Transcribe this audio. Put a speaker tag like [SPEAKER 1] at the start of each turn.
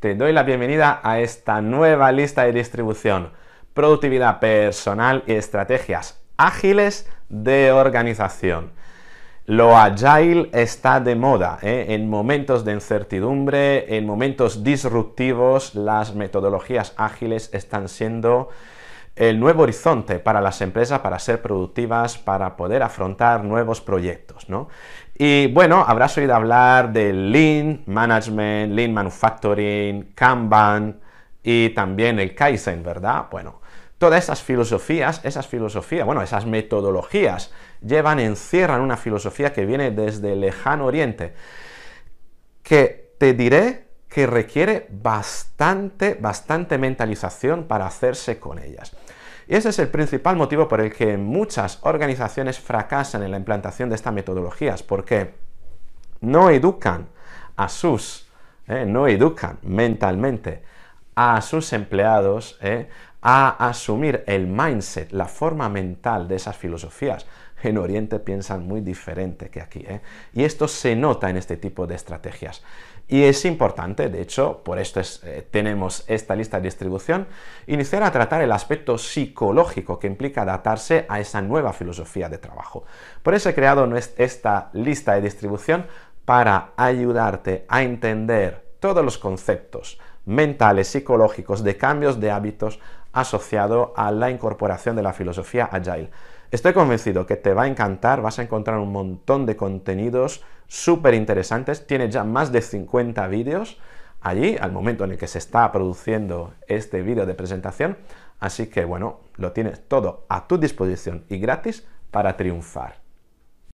[SPEAKER 1] Te doy la bienvenida a esta nueva lista de distribución, productividad personal y estrategias ágiles de organización. Lo agile está de moda. ¿eh? En momentos de incertidumbre, en momentos disruptivos, las metodologías ágiles están siendo el nuevo horizonte para las empresas para ser productivas, para poder afrontar nuevos proyectos, ¿no? Y bueno, habrás oído hablar del Lean Management, Lean Manufacturing, Kanban y también el Kaizen, ¿verdad? Bueno, todas esas filosofías, esas filosofías, bueno, esas metodologías llevan, encierran una filosofía que viene desde el lejano oriente, que te diré que requiere bastante, bastante mentalización para hacerse con ellas. Y ese es el principal motivo por el que muchas organizaciones fracasan en la implantación de estas metodologías, porque no educan a sus, eh, no educan mentalmente a sus empleados ¿eh? a asumir el mindset, la forma mental de esas filosofías. En Oriente piensan muy diferente que aquí. ¿eh? Y esto se nota en este tipo de estrategias. Y es importante, de hecho, por esto eh, tenemos esta lista de distribución, iniciar a tratar el aspecto psicológico que implica adaptarse a esa nueva filosofía de trabajo. Por eso he creado esta lista de distribución para ayudarte a entender todos los conceptos, mentales, psicológicos, de cambios de hábitos asociado a la incorporación de la filosofía agile. Estoy convencido que te va a encantar, vas a encontrar un montón de contenidos súper interesantes, tiene ya más de 50 vídeos allí al momento en el que se está produciendo este vídeo de presentación, así que bueno, lo tienes todo a tu disposición y gratis para triunfar.